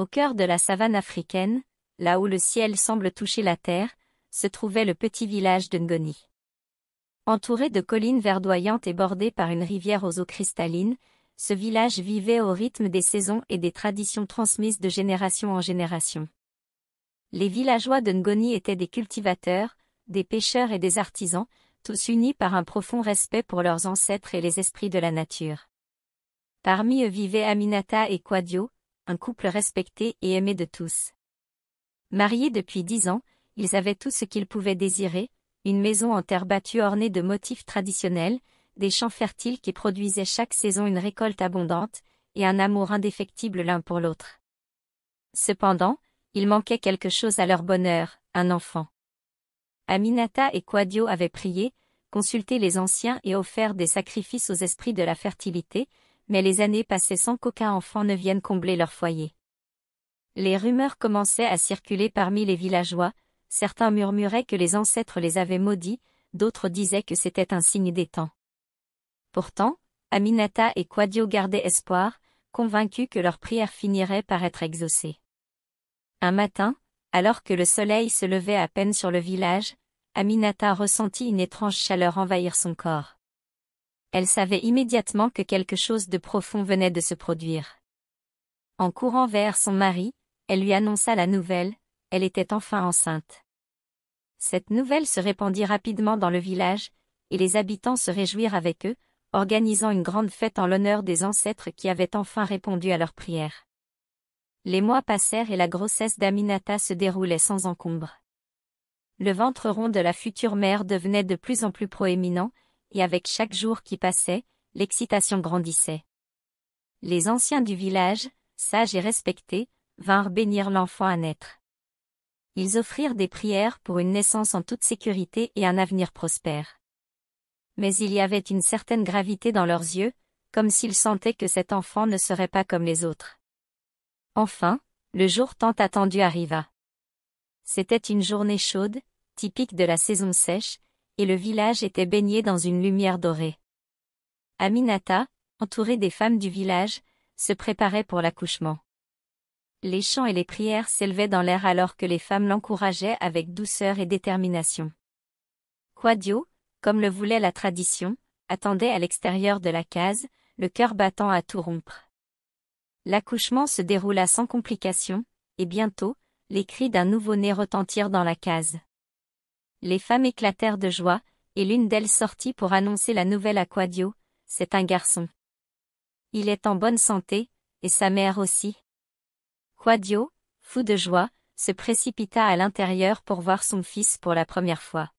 Au cœur de la savane africaine, là où le ciel semble toucher la terre, se trouvait le petit village de Ngoni. Entouré de collines verdoyantes et bordé par une rivière aux eaux cristallines, ce village vivait au rythme des saisons et des traditions transmises de génération en génération. Les villageois de Ngoni étaient des cultivateurs, des pêcheurs et des artisans, tous unis par un profond respect pour leurs ancêtres et les esprits de la nature. Parmi eux vivaient Aminata et Kwadio un couple respecté et aimé de tous. Mariés depuis dix ans, ils avaient tout ce qu'ils pouvaient désirer, une maison en terre battue ornée de motifs traditionnels, des champs fertiles qui produisaient chaque saison une récolte abondante, et un amour indéfectible l'un pour l'autre. Cependant, il manquait quelque chose à leur bonheur, un enfant. Aminata et Quadio avaient prié, consulté les anciens et offert des sacrifices aux esprits de la fertilité, mais les années passaient sans qu'aucun enfant ne vienne combler leur foyer. Les rumeurs commençaient à circuler parmi les villageois, certains murmuraient que les ancêtres les avaient maudits, d'autres disaient que c'était un signe des temps. Pourtant, Aminata et Quadio gardaient espoir, convaincus que leur prière finirait par être exaucée. Un matin, alors que le soleil se levait à peine sur le village, Aminata ressentit une étrange chaleur envahir son corps elle savait immédiatement que quelque chose de profond venait de se produire. En courant vers son mari, elle lui annonça la nouvelle, elle était enfin enceinte. Cette nouvelle se répandit rapidement dans le village, et les habitants se réjouirent avec eux, organisant une grande fête en l'honneur des ancêtres qui avaient enfin répondu à leurs prières. Les mois passèrent et la grossesse d'Aminata se déroulait sans encombre. Le ventre rond de la future mère devenait de plus en plus proéminent, et avec chaque jour qui passait, l'excitation grandissait. Les anciens du village, sages et respectés, vinrent bénir l'enfant à naître. Ils offrirent des prières pour une naissance en toute sécurité et un avenir prospère. Mais il y avait une certaine gravité dans leurs yeux, comme s'ils sentaient que cet enfant ne serait pas comme les autres. Enfin, le jour tant attendu arriva. C'était une journée chaude, typique de la saison sèche, et le village était baigné dans une lumière dorée. Aminata, entourée des femmes du village, se préparait pour l'accouchement. Les chants et les prières s'élevaient dans l'air alors que les femmes l'encourageaient avec douceur et détermination. Kwadio, comme le voulait la tradition, attendait à l'extérieur de la case, le cœur battant à tout rompre. L'accouchement se déroula sans complication, et bientôt, les cris d'un nouveau-né retentirent dans la case. Les femmes éclatèrent de joie, et l'une d'elles sortit pour annoncer la nouvelle à Quadio, c'est un garçon. Il est en bonne santé, et sa mère aussi. Quadio, fou de joie, se précipita à l'intérieur pour voir son fils pour la première fois.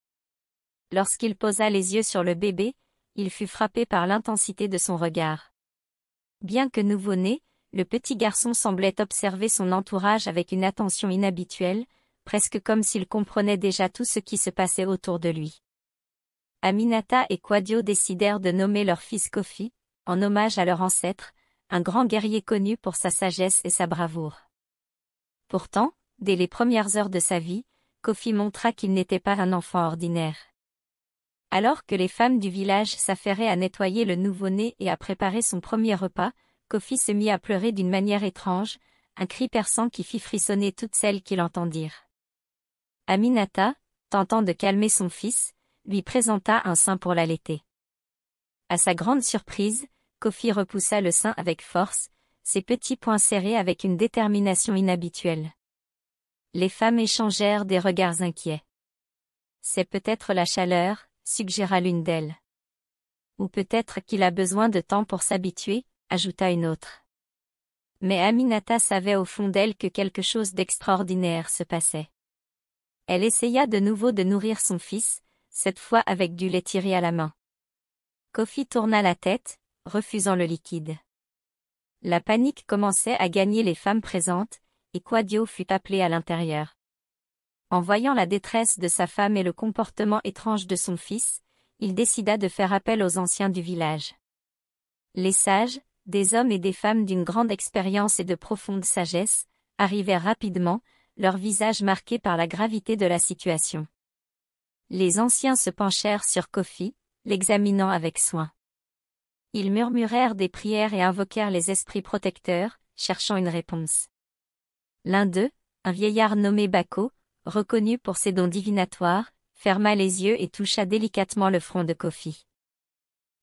Lorsqu'il posa les yeux sur le bébé, il fut frappé par l'intensité de son regard. Bien que nouveau-né, le petit garçon semblait observer son entourage avec une attention inhabituelle, presque comme s'il comprenait déjà tout ce qui se passait autour de lui. Aminata et Quadio décidèrent de nommer leur fils Kofi, en hommage à leur ancêtre, un grand guerrier connu pour sa sagesse et sa bravoure. Pourtant, dès les premières heures de sa vie, Kofi montra qu'il n'était pas un enfant ordinaire. Alors que les femmes du village s'affairaient à nettoyer le nouveau-né et à préparer son premier repas, Kofi se mit à pleurer d'une manière étrange, un cri perçant qui fit frissonner toutes celles qui l'entendirent. Aminata, tentant de calmer son fils, lui présenta un sein pour l'allaiter. À sa grande surprise, Kofi repoussa le sein avec force, ses petits poings serrés avec une détermination inhabituelle. Les femmes échangèrent des regards inquiets. C'est peut-être la chaleur, suggéra l'une d'elles. Ou peut-être qu'il a besoin de temps pour s'habituer, ajouta une autre. Mais Aminata savait au fond d'elle que quelque chose d'extraordinaire se passait. Elle essaya de nouveau de nourrir son fils, cette fois avec du lait tiré à la main. Kofi tourna la tête, refusant le liquide. La panique commençait à gagner les femmes présentes, et Quadio fut appelé à l'intérieur. En voyant la détresse de sa femme et le comportement étrange de son fils, il décida de faire appel aux anciens du village. Les sages, des hommes et des femmes d'une grande expérience et de profonde sagesse, arrivèrent rapidement, leur visage marqué par la gravité de la situation. Les anciens se penchèrent sur Kofi, l'examinant avec soin. Ils murmurèrent des prières et invoquèrent les esprits protecteurs, cherchant une réponse. L'un d'eux, un vieillard nommé Bako, reconnu pour ses dons divinatoires, ferma les yeux et toucha délicatement le front de Kofi.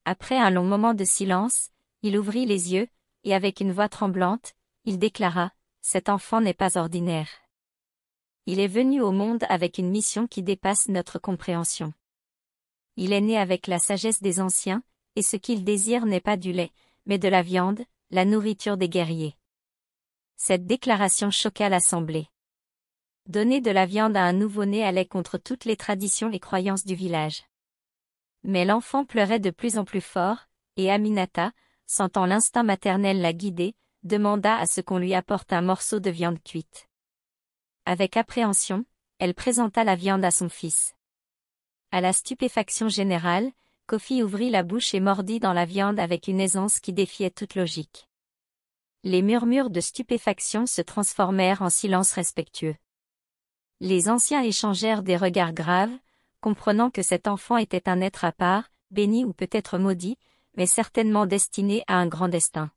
Après un long moment de silence, il ouvrit les yeux, et avec une voix tremblante, il déclara, Cet enfant n'est pas ordinaire. Il est venu au monde avec une mission qui dépasse notre compréhension. Il est né avec la sagesse des anciens, et ce qu'il désire n'est pas du lait, mais de la viande, la nourriture des guerriers. Cette déclaration choqua l'assemblée. Donner de la viande à un nouveau-né allait contre toutes les traditions et croyances du village. Mais l'enfant pleurait de plus en plus fort, et Aminata, sentant l'instinct maternel la guider, demanda à ce qu'on lui apporte un morceau de viande cuite. Avec appréhension, elle présenta la viande à son fils. À la stupéfaction générale, Kofi ouvrit la bouche et mordit dans la viande avec une aisance qui défiait toute logique. Les murmures de stupéfaction se transformèrent en silence respectueux. Les anciens échangèrent des regards graves, comprenant que cet enfant était un être à part, béni ou peut-être maudit, mais certainement destiné à un grand destin.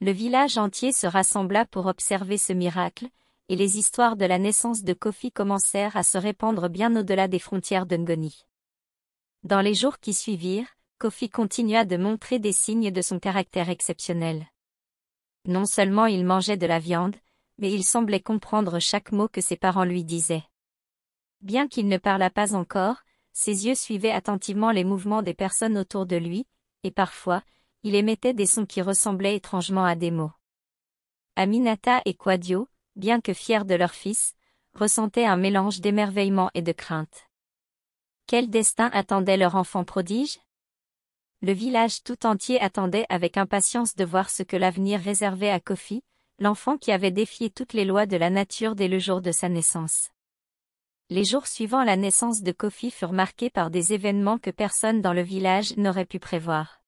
Le village entier se rassembla pour observer ce miracle, et les histoires de la naissance de Kofi commencèrent à se répandre bien au-delà des frontières de Ngoni. Dans les jours qui suivirent, Kofi continua de montrer des signes de son caractère exceptionnel. Non seulement il mangeait de la viande, mais il semblait comprendre chaque mot que ses parents lui disaient. Bien qu'il ne parlât pas encore, ses yeux suivaient attentivement les mouvements des personnes autour de lui, et parfois, il émettait des sons qui ressemblaient étrangement à des mots. Aminata et Quadio, bien que fiers de leur fils, ressentaient un mélange d'émerveillement et de crainte. Quel destin attendait leur enfant prodige Le village tout entier attendait avec impatience de voir ce que l'avenir réservait à Kofi, l'enfant qui avait défié toutes les lois de la nature dès le jour de sa naissance. Les jours suivant la naissance de Kofi furent marqués par des événements que personne dans le village n'aurait pu prévoir.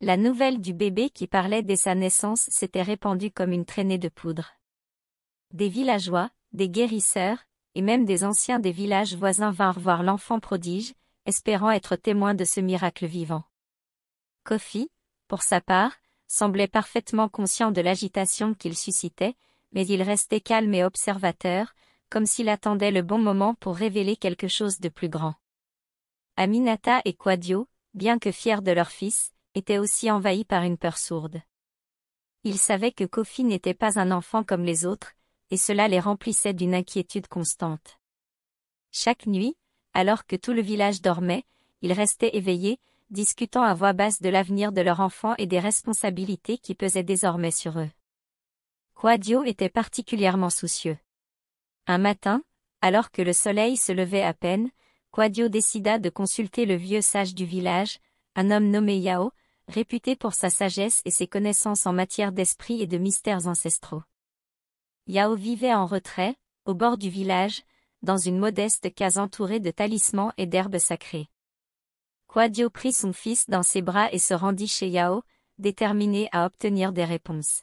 La nouvelle du bébé qui parlait dès sa naissance s'était répandue comme une traînée de poudre. Des villageois, des guérisseurs, et même des anciens des villages voisins vinrent voir l'enfant prodige, espérant être témoins de ce miracle vivant. Kofi, pour sa part, semblait parfaitement conscient de l'agitation qu'il suscitait, mais il restait calme et observateur, comme s'il attendait le bon moment pour révéler quelque chose de plus grand. Aminata et Kwadio, bien que fiers de leur fils, étaient aussi envahis par une peur sourde. Ils savaient que Kofi n'était pas un enfant comme les autres, et cela les remplissait d'une inquiétude constante. Chaque nuit, alors que tout le village dormait, ils restaient éveillés, discutant à voix basse de l'avenir de leur enfant et des responsabilités qui pesaient désormais sur eux. Quadio était particulièrement soucieux. Un matin, alors que le soleil se levait à peine, Quadio décida de consulter le vieux sage du village, un homme nommé Yao, réputé pour sa sagesse et ses connaissances en matière d'esprit et de mystères ancestraux. Yao vivait en retrait, au bord du village, dans une modeste case entourée de talismans et d'herbes sacrées. Quadio prit son fils dans ses bras et se rendit chez Yao, déterminé à obtenir des réponses.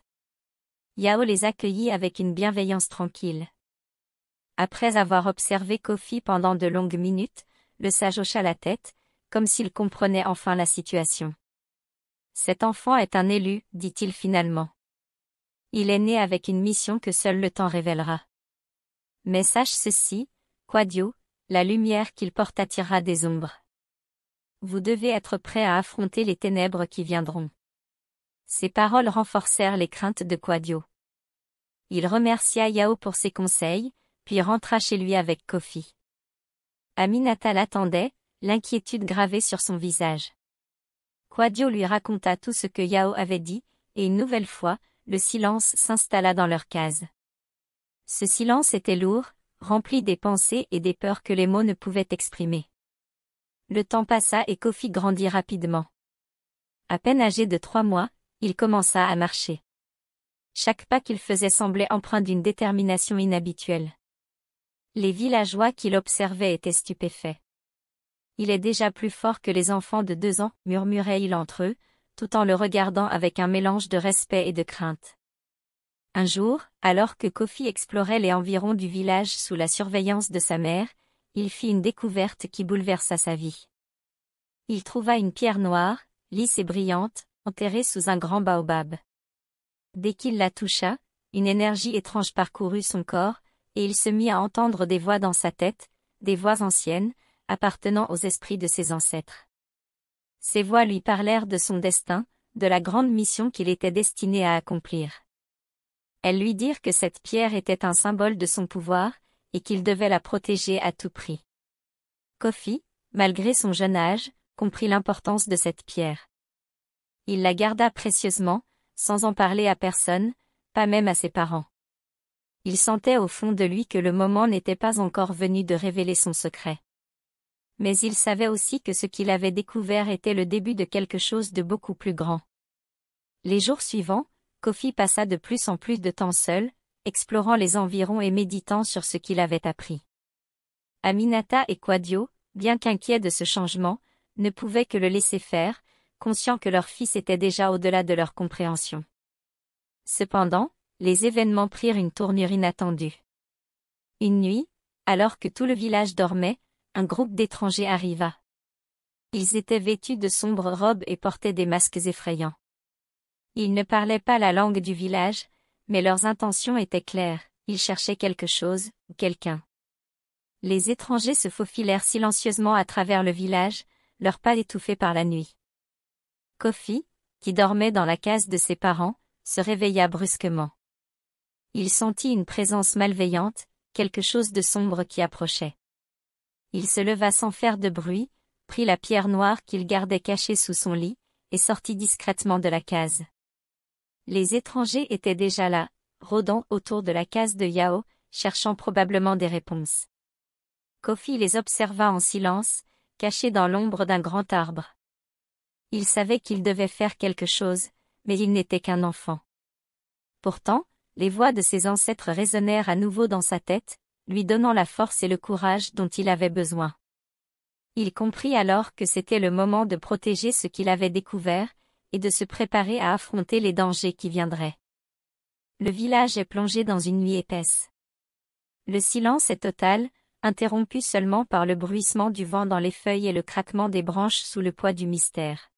Yao les accueillit avec une bienveillance tranquille. Après avoir observé Kofi pendant de longues minutes, le sage hocha la tête, comme s'il comprenait enfin la situation. Cet enfant est un élu, dit-il finalement. Il est né avec une mission que seul le temps révélera. Mais sache ceci, Quadio, la lumière qu'il porte attirera des ombres. Vous devez être prêt à affronter les ténèbres qui viendront. Ces paroles renforcèrent les craintes de Quadio. Il remercia Yao pour ses conseils, puis rentra chez lui avec Kofi. Aminata l'attendait, l'inquiétude gravée sur son visage. Quadio lui raconta tout ce que Yao avait dit, et une nouvelle fois, le silence s'installa dans leur case. Ce silence était lourd, rempli des pensées et des peurs que les mots ne pouvaient exprimer. Le temps passa et Kofi grandit rapidement. À peine âgé de trois mois, il commença à marcher. Chaque pas qu'il faisait semblait empreint d'une détermination inhabituelle. Les villageois qui l'observaient étaient stupéfaits. Il est déjà plus fort que les enfants de deux ans, murmurait-il entre eux, tout en le regardant avec un mélange de respect et de crainte. Un jour, alors que Kofi explorait les environs du village sous la surveillance de sa mère, il fit une découverte qui bouleversa sa vie. Il trouva une pierre noire, lisse et brillante, enterrée sous un grand baobab. Dès qu'il la toucha, une énergie étrange parcourut son corps, et il se mit à entendre des voix dans sa tête, des voix anciennes, appartenant aux esprits de ses ancêtres. Ses voix lui parlèrent de son destin, de la grande mission qu'il était destiné à accomplir. Elles lui dirent que cette pierre était un symbole de son pouvoir, et qu'il devait la protéger à tout prix. Kofi, malgré son jeune âge, comprit l'importance de cette pierre. Il la garda précieusement, sans en parler à personne, pas même à ses parents. Il sentait au fond de lui que le moment n'était pas encore venu de révéler son secret mais il savait aussi que ce qu'il avait découvert était le début de quelque chose de beaucoup plus grand. Les jours suivants, Kofi passa de plus en plus de temps seul, explorant les environs et méditant sur ce qu'il avait appris. Aminata et Quadio, bien qu'inquiets de ce changement, ne pouvaient que le laisser faire, conscients que leur fils était déjà au-delà de leur compréhension. Cependant, les événements prirent une tournure inattendue. Une nuit, alors que tout le village dormait, un groupe d'étrangers arriva. Ils étaient vêtus de sombres robes et portaient des masques effrayants. Ils ne parlaient pas la langue du village, mais leurs intentions étaient claires, ils cherchaient quelque chose, ou quelqu'un. Les étrangers se faufilèrent silencieusement à travers le village, leurs pas étouffés par la nuit. Kofi, qui dormait dans la case de ses parents, se réveilla brusquement. Il sentit une présence malveillante, quelque chose de sombre qui approchait. Il se leva sans faire de bruit, prit la pierre noire qu'il gardait cachée sous son lit, et sortit discrètement de la case. Les étrangers étaient déjà là, rôdant autour de la case de Yao, cherchant probablement des réponses. Kofi les observa en silence, cachés dans l'ombre d'un grand arbre. Il savait qu'il devait faire quelque chose, mais il n'était qu'un enfant. Pourtant, les voix de ses ancêtres résonnèrent à nouveau dans sa tête, lui donnant la force et le courage dont il avait besoin. Il comprit alors que c'était le moment de protéger ce qu'il avait découvert, et de se préparer à affronter les dangers qui viendraient. Le village est plongé dans une nuit épaisse. Le silence est total, interrompu seulement par le bruissement du vent dans les feuilles et le craquement des branches sous le poids du mystère.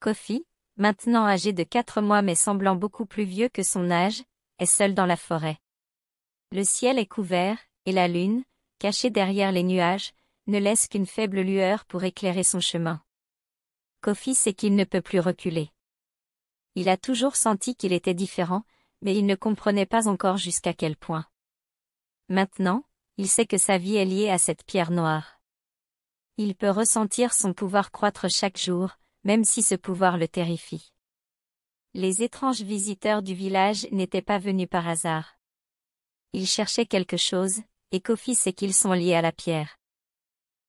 Kofi, maintenant âgé de quatre mois mais semblant beaucoup plus vieux que son âge, est seul dans la forêt. Le ciel est couvert, et la lune, cachée derrière les nuages, ne laisse qu'une faible lueur pour éclairer son chemin. Kofi sait qu'il ne peut plus reculer. Il a toujours senti qu'il était différent, mais il ne comprenait pas encore jusqu'à quel point. Maintenant, il sait que sa vie est liée à cette pierre noire. Il peut ressentir son pouvoir croître chaque jour, même si ce pouvoir le terrifie. Les étranges visiteurs du village n'étaient pas venus par hasard il cherchait quelque chose, et Kofi sait qu'ils sont liés à la pierre.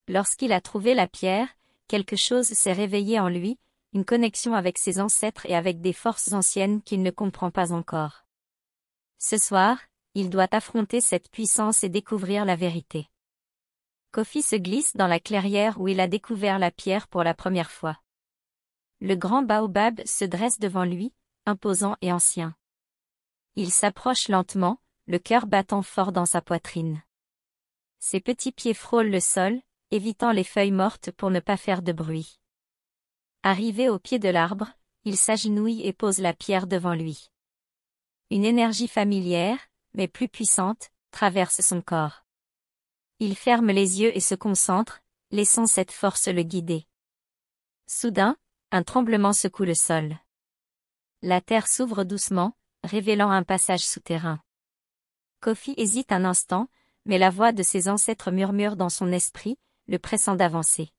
Lorsqu'il a trouvé la pierre, quelque chose s'est réveillé en lui, une connexion avec ses ancêtres et avec des forces anciennes qu'il ne comprend pas encore. Ce soir, il doit affronter cette puissance et découvrir la vérité. Kofi se glisse dans la clairière où il a découvert la pierre pour la première fois. Le grand baobab se dresse devant lui, imposant et ancien. Il s'approche lentement, le cœur battant fort dans sa poitrine. Ses petits pieds frôlent le sol, évitant les feuilles mortes pour ne pas faire de bruit. Arrivé au pied de l'arbre, il s'agenouille et pose la pierre devant lui. Une énergie familière, mais plus puissante, traverse son corps. Il ferme les yeux et se concentre, laissant cette force le guider. Soudain, un tremblement secoue le sol. La terre s'ouvre doucement, révélant un passage souterrain. Kofi hésite un instant, mais la voix de ses ancêtres murmure dans son esprit, le pressant d'avancer.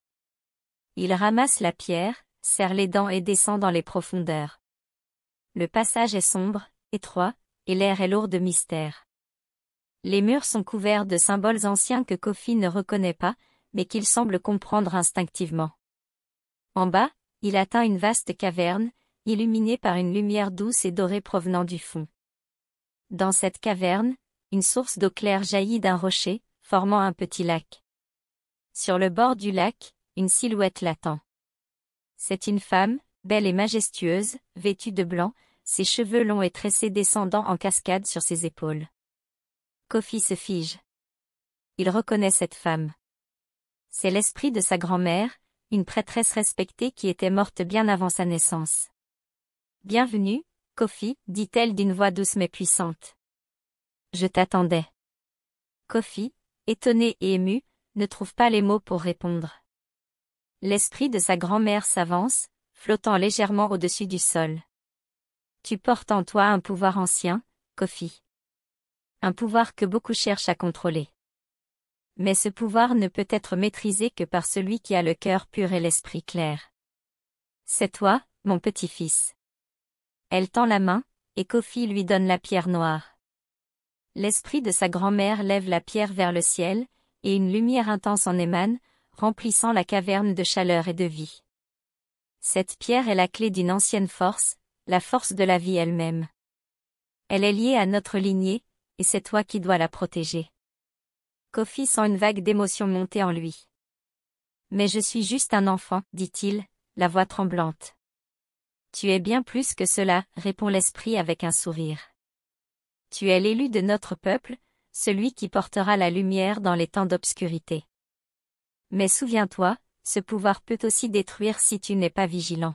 Il ramasse la pierre, serre les dents et descend dans les profondeurs. Le passage est sombre, étroit, et l'air est lourd de mystère. Les murs sont couverts de symboles anciens que Kofi ne reconnaît pas, mais qu'il semble comprendre instinctivement. En bas, il atteint une vaste caverne, illuminée par une lumière douce et dorée provenant du fond. Dans cette caverne, une source d'eau claire jaillit d'un rocher, formant un petit lac. Sur le bord du lac, une silhouette l'attend. C'est une femme, belle et majestueuse, vêtue de blanc, ses cheveux longs et tressés descendant en cascade sur ses épaules. Kofi se fige. Il reconnaît cette femme. C'est l'esprit de sa grand-mère, une prêtresse respectée qui était morte bien avant sa naissance. Bienvenue, Kofi, dit-elle d'une voix douce mais puissante. Je t'attendais. Kofi, étonné et ému, ne trouve pas les mots pour répondre. L'esprit de sa grand-mère s'avance, flottant légèrement au-dessus du sol. Tu portes en toi un pouvoir ancien, Kofi. Un pouvoir que beaucoup cherchent à contrôler. Mais ce pouvoir ne peut être maîtrisé que par celui qui a le cœur pur et l'esprit clair. C'est toi, mon petit-fils. Elle tend la main, et Kofi lui donne la pierre noire. L'esprit de sa grand-mère lève la pierre vers le ciel, et une lumière intense en émane, remplissant la caverne de chaleur et de vie. Cette pierre est la clé d'une ancienne force, la force de la vie elle-même. Elle est liée à notre lignée, et c'est toi qui dois la protéger. Kofi sent une vague d'émotion monter en lui. Mais je suis juste un enfant, dit-il, la voix tremblante. Tu es bien plus que cela, répond l'esprit avec un sourire. Tu es l'élu de notre peuple, celui qui portera la lumière dans les temps d'obscurité. Mais souviens-toi, ce pouvoir peut aussi détruire si tu n'es pas vigilant.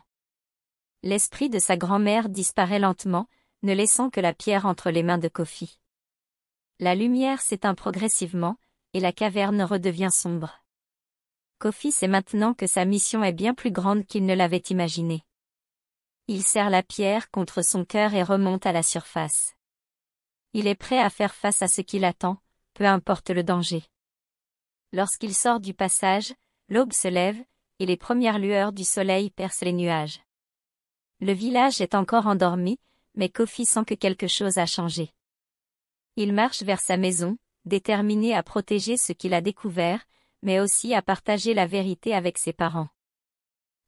L'esprit de sa grand-mère disparaît lentement, ne laissant que la pierre entre les mains de Kofi. La lumière s'éteint progressivement, et la caverne redevient sombre. Kofi sait maintenant que sa mission est bien plus grande qu'il ne l'avait imaginée. Il serre la pierre contre son cœur et remonte à la surface. Il est prêt à faire face à ce qui l'attend, peu importe le danger. Lorsqu'il sort du passage, l'aube se lève, et les premières lueurs du soleil percent les nuages. Le village est encore endormi, mais Kofi sent que quelque chose a changé. Il marche vers sa maison, déterminé à protéger ce qu'il a découvert, mais aussi à partager la vérité avec ses parents.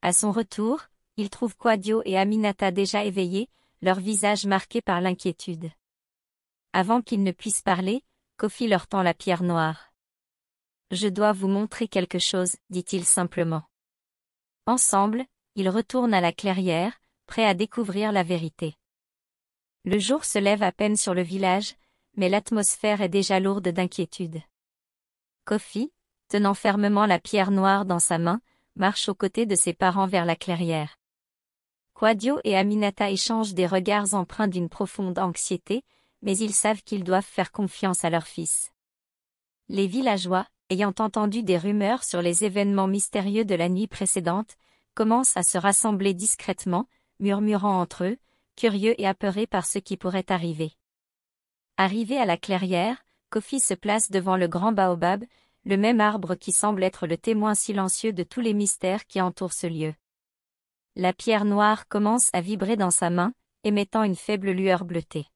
À son retour, il trouve Kwadio et Aminata déjà éveillés, leurs visages marqués par l'inquiétude. Avant qu'ils ne puissent parler, Kofi leur tend la pierre noire. Je dois vous montrer quelque chose, dit-il simplement. Ensemble, ils retournent à la clairière, prêts à découvrir la vérité. Le jour se lève à peine sur le village, mais l'atmosphère est déjà lourde d'inquiétude. Kofi, tenant fermement la pierre noire dans sa main, marche aux côtés de ses parents vers la clairière. Quadio et Aminata échangent des regards empreints d'une profonde anxiété, mais ils savent qu'ils doivent faire confiance à leur fils. Les villageois, ayant entendu des rumeurs sur les événements mystérieux de la nuit précédente, commencent à se rassembler discrètement, murmurant entre eux, curieux et apeurés par ce qui pourrait arriver. Arrivé à la clairière, Kofi se place devant le grand baobab, le même arbre qui semble être le témoin silencieux de tous les mystères qui entourent ce lieu. La pierre noire commence à vibrer dans sa main, émettant une faible lueur bleutée.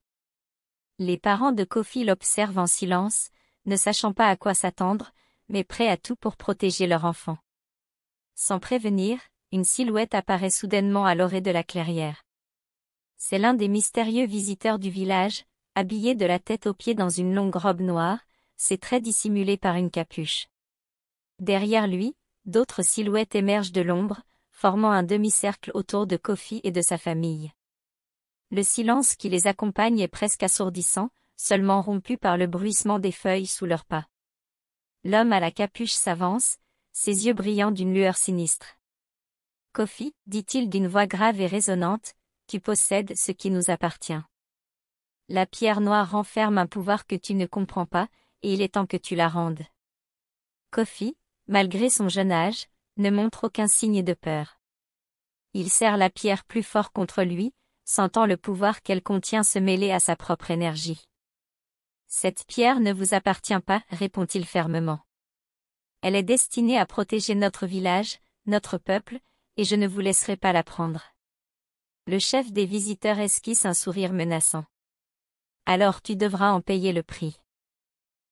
Les parents de Kofi l'observent en silence, ne sachant pas à quoi s'attendre, mais prêts à tout pour protéger leur enfant. Sans prévenir, une silhouette apparaît soudainement à l'orée de la clairière. C'est l'un des mystérieux visiteurs du village, habillé de la tête aux pieds dans une longue robe noire, ses traits dissimulés par une capuche. Derrière lui, d'autres silhouettes émergent de l'ombre, formant un demi-cercle autour de Kofi et de sa famille. Le silence qui les accompagne est presque assourdissant, seulement rompu par le bruissement des feuilles sous leurs pas. L'homme à la capuche s'avance, ses yeux brillant d'une lueur sinistre. Kofi, dit-il d'une voix grave et résonnante, tu possèdes ce qui nous appartient. La pierre noire renferme un pouvoir que tu ne comprends pas, et il est temps que tu la rendes. Kofi, malgré son jeune âge, ne montre aucun signe de peur. Il serre la pierre plus fort contre lui, sentant le pouvoir qu'elle contient se mêler à sa propre énergie. Cette pierre ne vous appartient pas, répond-il fermement. Elle est destinée à protéger notre village, notre peuple, et je ne vous laisserai pas la prendre. Le chef des visiteurs esquisse un sourire menaçant. Alors tu devras en payer le prix.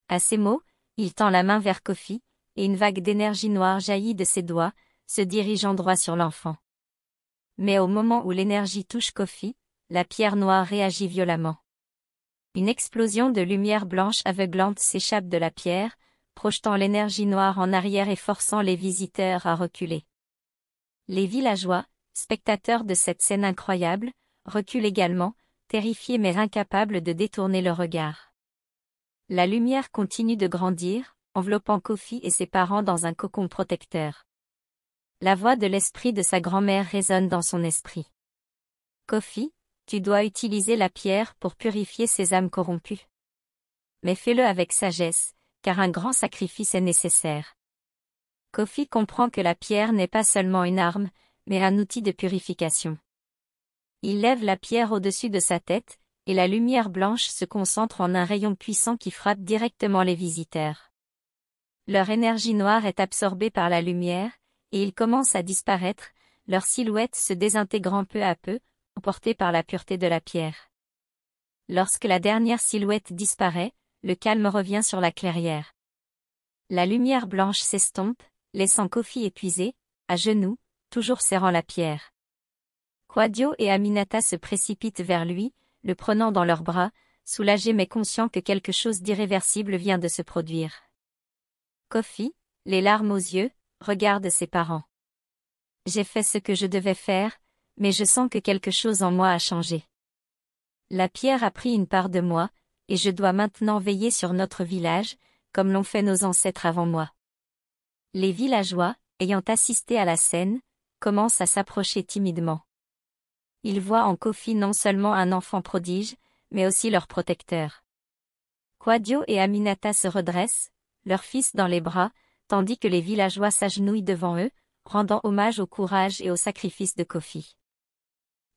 À ces mots, il tend la main vers Kofi, et une vague d'énergie noire jaillit de ses doigts, se dirigeant droit sur l'enfant. Mais au moment où l'énergie touche Kofi, la pierre noire réagit violemment. Une explosion de lumière blanche aveuglante s'échappe de la pierre, projetant l'énergie noire en arrière et forçant les visiteurs à reculer. Les villageois, spectateurs de cette scène incroyable, reculent également, terrifiés mais incapables de détourner le regard. La lumière continue de grandir, enveloppant Kofi et ses parents dans un cocon protecteur. La voix de l'esprit de sa grand-mère résonne dans son esprit. Kofi, tu dois utiliser la pierre pour purifier ces âmes corrompues. Mais fais-le avec sagesse, car un grand sacrifice est nécessaire. Kofi comprend que la pierre n'est pas seulement une arme, mais un outil de purification. Il lève la pierre au-dessus de sa tête, et la lumière blanche se concentre en un rayon puissant qui frappe directement les visiteurs. Leur énergie noire est absorbée par la lumière, et ils commencent à disparaître, leur silhouette se désintégrant peu à peu, emportée par la pureté de la pierre. Lorsque la dernière silhouette disparaît, le calme revient sur la clairière. La lumière blanche s'estompe, laissant Kofi épuisé, à genoux, toujours serrant la pierre. Quadio et Aminata se précipitent vers lui, le prenant dans leurs bras, soulagés mais conscients que quelque chose d'irréversible vient de se produire. Kofi, les larmes aux yeux, regarde ses parents. J'ai fait ce que je devais faire, mais je sens que quelque chose en moi a changé. La pierre a pris une part de moi, et je dois maintenant veiller sur notre village, comme l'ont fait nos ancêtres avant moi. Les villageois, ayant assisté à la scène, commencent à s'approcher timidement. Ils voient en Kofi non seulement un enfant prodige, mais aussi leur protecteur. Quadio et Aminata se redressent, leur fils dans les bras, tandis que les villageois s'agenouillent devant eux, rendant hommage au courage et au sacrifice de Kofi.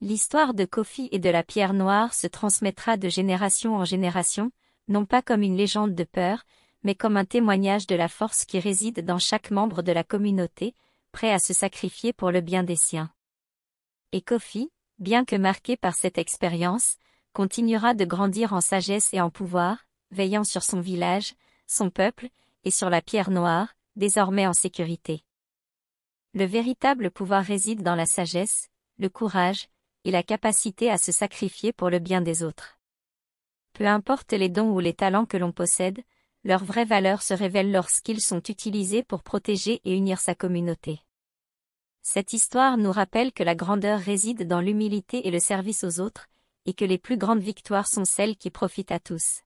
L'histoire de Kofi et de la pierre noire se transmettra de génération en génération, non pas comme une légende de peur, mais comme un témoignage de la force qui réside dans chaque membre de la communauté, prêt à se sacrifier pour le bien des siens. Et Kofi, bien que marqué par cette expérience, continuera de grandir en sagesse et en pouvoir, veillant sur son village, son peuple, et sur la pierre noire, désormais en sécurité. Le véritable pouvoir réside dans la sagesse, le courage, et la capacité à se sacrifier pour le bien des autres. Peu importe les dons ou les talents que l'on possède, leur vraie valeur se révèle lorsqu'ils sont utilisés pour protéger et unir sa communauté. Cette histoire nous rappelle que la grandeur réside dans l'humilité et le service aux autres, et que les plus grandes victoires sont celles qui profitent à tous.